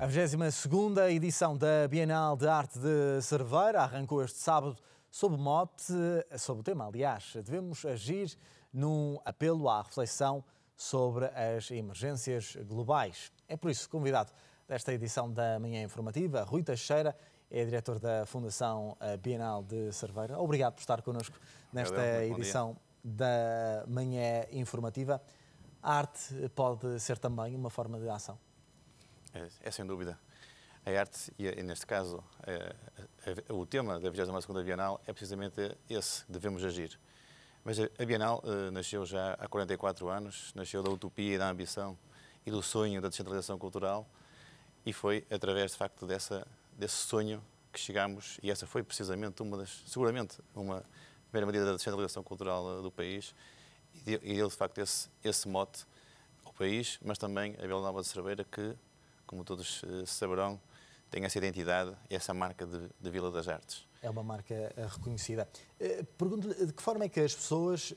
A 22ª edição da Bienal de Arte de Cerveira arrancou este sábado sob o mote, sob o tema, aliás, devemos agir num apelo à reflexão sobre as emergências globais. É por isso convidado desta edição da Manhã Informativa, Rui Teixeira, é diretor da Fundação Bienal de Cerveira. Obrigado por estar connosco nesta Adeus, edição da Manhã Informativa. A arte pode ser também uma forma de ação? É, é sem dúvida. A arte, e neste caso é, é, o tema da 22 segunda Bienal, é precisamente esse, devemos agir. Mas a Bienal eh, nasceu já há 44 anos, nasceu da utopia e da ambição e do sonho da descentralização cultural e foi através, de facto, dessa, desse sonho que chegámos, e essa foi precisamente uma das, seguramente, uma primeira medida da descentralização cultural eh, do país e deu, de facto, esse, esse mote ao país, mas também a Vila Nova de Cerveira, que como todos eh, saberão, tem essa identidade, essa marca de, de Vila das Artes. É uma marca eh, reconhecida. Eh, pergunto-lhe de que forma é que as pessoas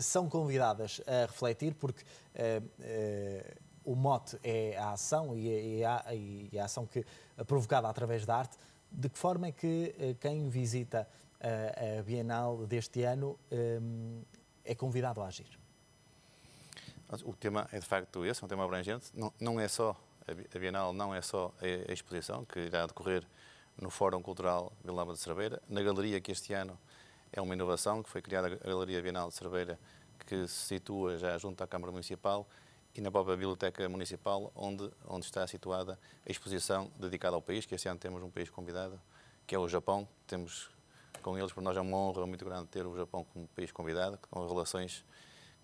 são convidadas a refletir, porque o mote é a ação e é, é a, e a ação que é provocada através da arte. De que forma é que quem visita a Bienal deste ano é convidado a agir? O tema é de facto esse, é um tema abrangente. Não, não é só a Bienal não é só a exposição, que irá decorrer no Fórum Cultural Vilama de Cerveira, na galeria que este ano é uma inovação, que foi criada a Galeria Bienal de Cerveira, que se situa já junto à Câmara Municipal, e na própria Biblioteca Municipal, onde, onde está situada a exposição dedicada ao país, que este ano temos um país convidado, que é o Japão. Temos com eles, para nós é uma honra muito grande ter o Japão como país convidado, com relações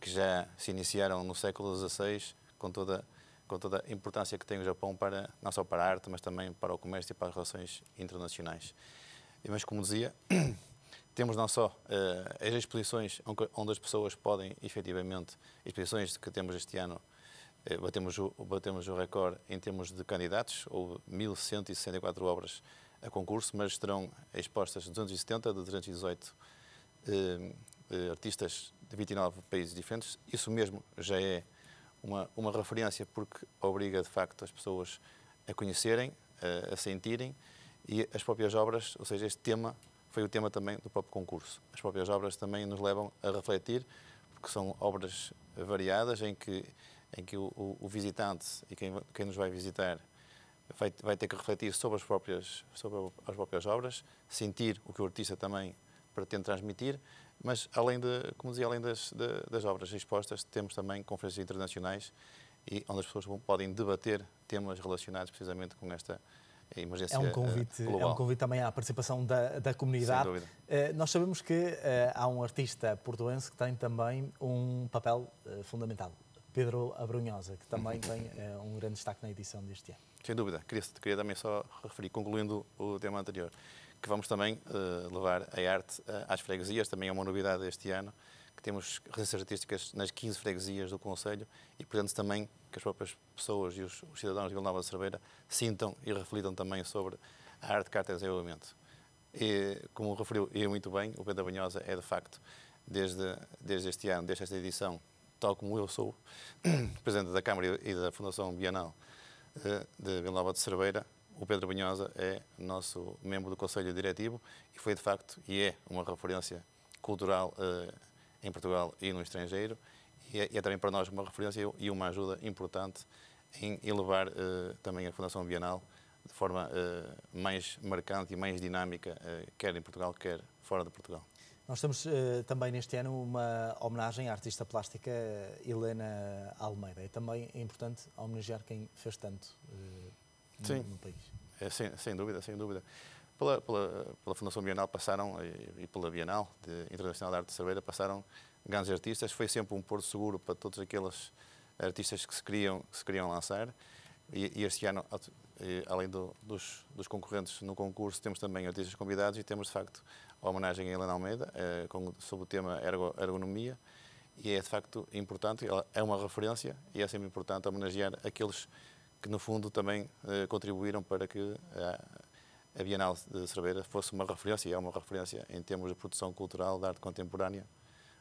que já se iniciaram no século XVI, com toda a com toda a importância que tem o Japão para não só para a arte, mas também para o comércio e para as relações internacionais. Mas como dizia, temos não só uh, as exposições onde as pessoas podem efetivamente, exposições que temos este ano, uh, batemos, o, batemos o recorde em termos de candidatos, ou 1.164 obras a concurso, mas estarão expostas 270 de 218 uh, eh, artistas de 29 países diferentes. Isso mesmo já é uma, uma referência porque obriga de facto as pessoas a conhecerem, a, a sentirem e as próprias obras, ou seja, este tema foi o tema também do próprio concurso. As próprias obras também nos levam a refletir, porque são obras variadas em que, em que o, o visitante e quem, quem nos vai visitar vai, vai ter que refletir sobre as próprias, sobre as próprias obras, sentir o que o artista também pretende transmitir, mas além de, como dizia, além das, de, das obras expostas, temos também conferências internacionais e onde as pessoas podem debater temas relacionados precisamente com esta emergência é um convite, global. Eh, é um convite também à participação da, da comunidade. Eh, nós sabemos que eh, há um artista portuense que tem também um papel fundamental, Pedro Abrunhosa, que também tem um grande destaque na edição deste ano. Sem dúvida. Queria, queria também só referir, concluindo o tema anterior, que vamos também uh, levar a arte eh, às freguesias, também é uma novidade este ano, que temos residências artísticas nas 15 freguesias do Conselho e pretende também que as próprias pessoas e os, os cidadãos de Vila Nova de Cerveira sintam e reflitam também sobre a arte que a desenvolvimento. E, como referiu e muito bem, o Pedro Banhosa é de facto, desde, desde este ano, desde esta edição, tal como eu sou, Presidente da Câmara e da Fundação Bienal eh, de Vila Nova de Cerveira, o Pedro Bunhosa é nosso membro do Conselho Diretivo e foi de facto e é uma referência cultural eh, em Portugal e no estrangeiro e é, e é, também para nós uma referência e uma ajuda importante em elevar eh, também a Fundação Bienal de forma eh, mais marcante e mais dinâmica, quer em Portugal, quer fora de Portugal. Nós temos também neste ano uma homenagem à artista plástica Helena Almeida. É também importante homenagear quem fez tanto Sim. no, país. É, sem, sem dúvida, sem dúvida. Pela, pela, pela Fundação Bienal passaram, e, pela Bienal de Internacional da Arte de Cerveira, passaram grandes artistas. Foi sempre um porto seguro para todos aqueles artistas que se queriam, que se queriam lançar. E, e este ano, além do, dos, dos, concorrentes no concurso, temos também artistas convidados e temos, de facto, a homenagem a Helena Almeida, eh, com, sob o tema ergo, ergonomia. E é, de facto, importante, ela é uma referência e é sempre importante homenagear aqueles que no fundo também eh, contribuíram para que a, eh, a Bienal de Cerveira fosse uma referência, e é uma referência em termos de produção cultural da arte contemporânea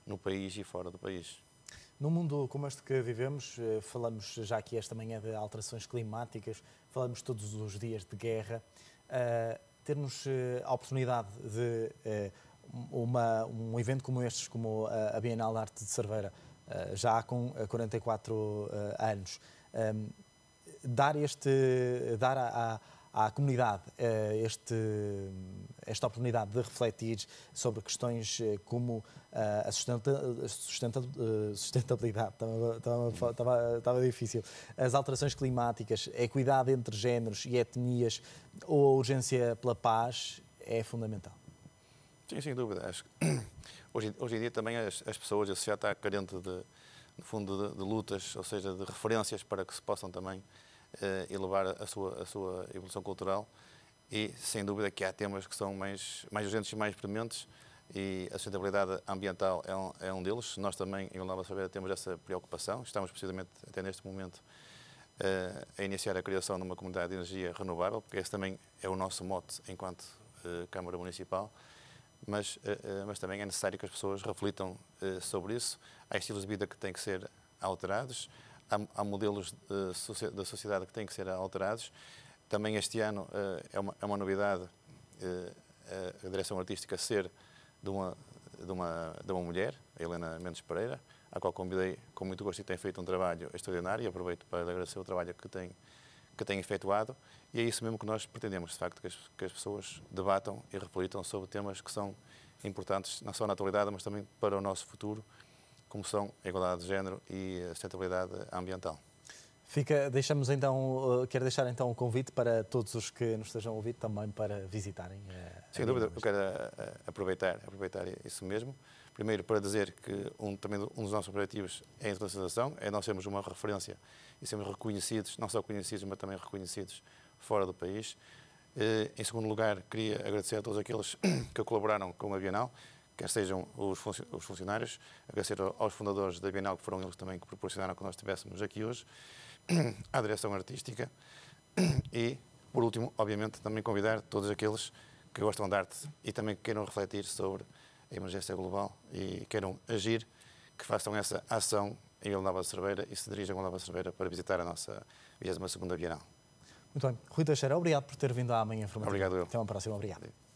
no país e fora do país. Num mundo como este que vivemos, eh, falamos já aqui esta manhã de alterações climáticas, falamos todos os dias de guerra, uh, termos a oportunidade de uh, uma, um evento como este, como a Bienal de Arte de Cerveira, uh, já com 44 anos, dar, este, dar à, à comunidade eh, este, esta oportunidade de refletir sobre questões eh, como eh, a sustentabilidade, estava, estava, estava difícil, as alterações climáticas, a equidade entre géneros e etnias ou a urgência pela paz é fundamental. Sim, sem dúvida. Acho que hoje, hoje em dia também as, as pessoas, a sociedade está carente de, no fundo, de, de lutas, ou seja, de referências para que se possam também eh, elevar a sua, a sua evolução cultural e, sem dúvida, que há temas que são mais, mais urgentes e mais prementes e a sustentabilidade ambiental é um, é um deles. Nós também, em Nova Sabeira, temos essa preocupação. Estamos, precisamente, até neste momento, eh, a iniciar a criação de uma comunidade de energia renovável, porque esse também é o nosso mote enquanto eh, Câmara Municipal. Mas, mas também é necessário que as pessoas reflitam sobre isso. Há estilos de vida que têm que ser alterados há, há modelos de, da sociedade que têm que ser alterados. Também este ano eh, é, uma, é uma novidade eh, a direção artística ser de uma, de uma, de uma mulher, a Helena Mendes Pereira, a qual convidei com muito gosto e tem feito um trabalho extraordinário e aproveito para agradecer o trabalho que tem, que tem efetuado. E é isso mesmo que nós pretendemos, de facto, que as, que as pessoas debatam e reflitam sobre temas que são importantes, não só na atualidade, mas também para o nosso futuro como são a igualdade de género e a sustentabilidade ambiental. Fica, deixamos então, eh, quero deixar então o um convite para todos os que nos estejam a ouvir também para visitarem. A, eh, Sem a dúvida, eu quero eh, aproveitar, aproveitar isso mesmo. Primeiro para dizer que um, também um dos nossos objetivos é a internacionalização, é nós sermos uma referência e sermos reconhecidos, não só conhecidos, mas também reconhecidos fora do país. Em segundo lugar, queria agradecer a todos aqueles que colaboraram com a Bienal, quer sejam os funcionários, agradecer aos fundadores da Bienal, que foram eles também que proporcionaram que nós estivéssemos aqui hoje, à direção artística e, por último, obviamente, também convidar todos aqueles que gostam de arte e também que queiram refletir sobre a emergência global e queiram agir, que façam essa ação em Vila Cerveira e se dirijam a Vila Cerveira para visitar a nossa 22ª Bienal. Muito bem. Rui Teixeira, obrigado por ter vindo à Manhã Informativa. Obrigado eu. Até uma próxima. Obrigado.